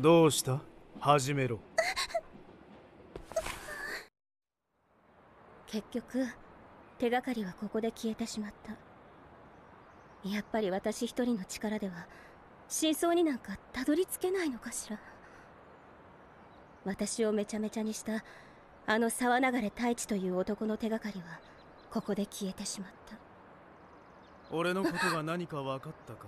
どうした始めろ結局手がかりはここで消えてしまったやっぱり私一人の力では真相になんかたどり着けないのかしら私をめちゃめちゃにしたあの沢流太一という男の手がかりはここで消えてしまった俺のことが何か分かったか